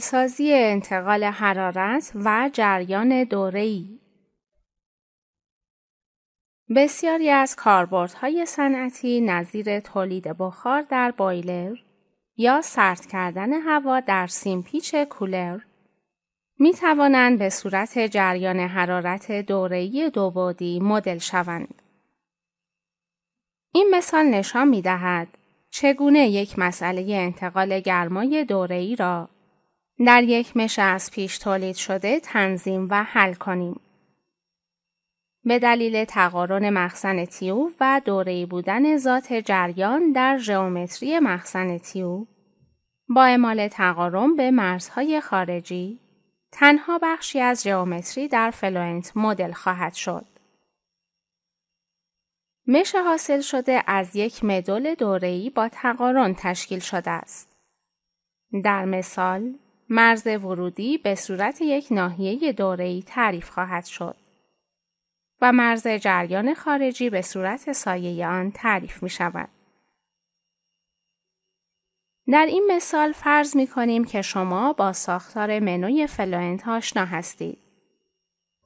سازی انتقال حرارت و جریان دوره‌ای بسیاری از کاربردهای صنعتی نظیر تولید بخار در بایلر یا سرد کردن هوا در سیمپیچ کولر می توانند به صورت جریان حرارت دوره‌ای دوبادی مدل شوند. این مثال نشان می دهد چگونه یک مسئله انتقال گرمای دوره‌ای را در یک مش از پیش تولید شده تنظیم و حل کنیم. به دلیل تقارن مخزن تیو و دوره‌ای بودن ذات جریان در ژئومتری مخزن تیو، با اعمال تقارن به مرزهای خارجی تنها بخشی از ژئومتری در فلوئنت مدل خواهد شد. مش حاصل شده از یک مدل دوره‌ای با تقارن تشکیل شده است. در مثال مرز ورودی به صورت یک ناحیه دوره‌ای تعریف خواهد شد و مرز جریان خارجی به صورت سایه آن تعریف می شود. در این مثال فرض می کنیم که شما با ساختار منوی فلوئنت آشنا هستید.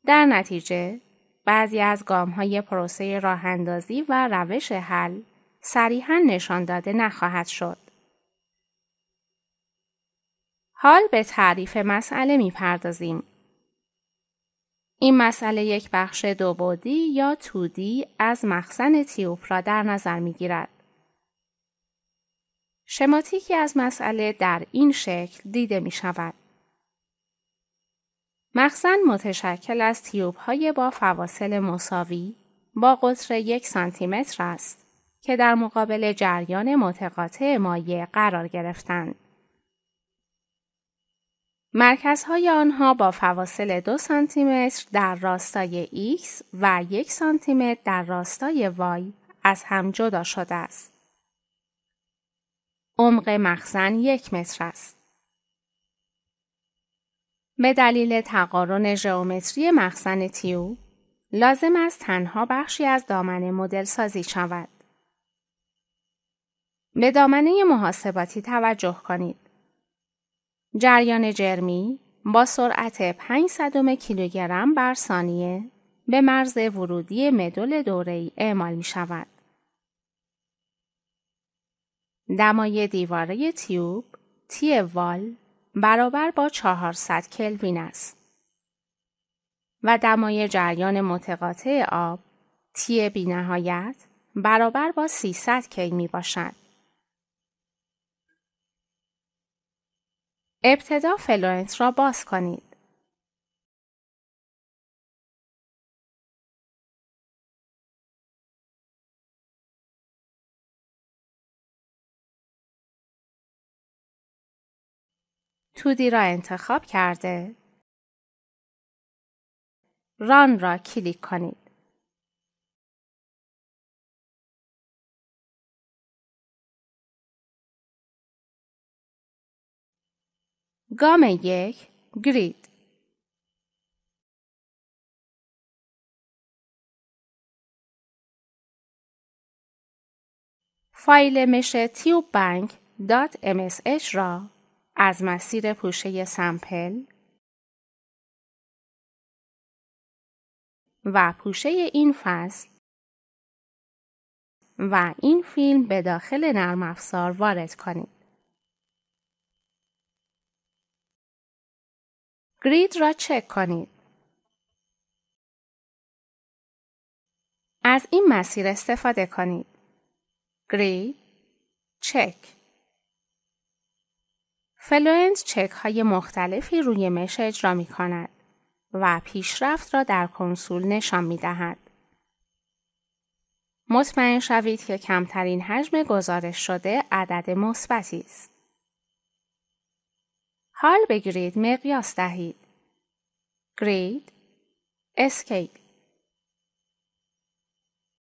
در نتیجه، بعضی از گام های پروسه راهندازی و روش حل صریحا نشان داده نخواهد شد. حال به تعریف مسئله می پردازیم. این مسئله یک بخش بودی یا تودی از مخزن تیوب را در نظر می گیرد. شماتیکی از مسئله در این شکل دیده می شود. مخزن متشکل از تیوب های با فواصل مساوی با قطر یک متر است که در مقابل جریان متقاطع مایع قرار گرفتند. مرکزهای آنها با فواصل دو سانتیمتر در راستای X و یک سانتیمتر در راستای وای از هم جدا شده است. عمق مخزن یک متر است. به دلیل تقارن ژئومتری مخزن تیو، لازم است تنها بخشی از دامنه مدل سازی شود. به دامنه محاسباتی توجه کنید. جریان جرمی با سرعت 500 کیلوگرم بر ثانیه به مرز ورودی مدل دوره اعمال می شود. دمای دیواره تیوب تی وال برابر با 400 کلوین است و دمای جریان متقاطع آب تی نهایت برابر با 300 کی می باشد. ابتدا فلورنس را باز کنید. تودی را انتخاب کرده. ران را کلیک کنید. گام یک گرید فایل مش تیوب را از مسیر پوشه سمپل و پوشه این فصل و این فیلم به داخل نرم افزار وارد کنید. گرید را چک کنید. از این مسیر استفاده کنید. گرید چک فلوئنت چک های مختلفی روی مش اجرا می کند و پیشرفت را در کنسول نشان می دهد. مطمئن شوید که کمترین حجم گزارش شده عدد مثبتی است. حال بگیرید مقیاس دهید. گرید اسکیل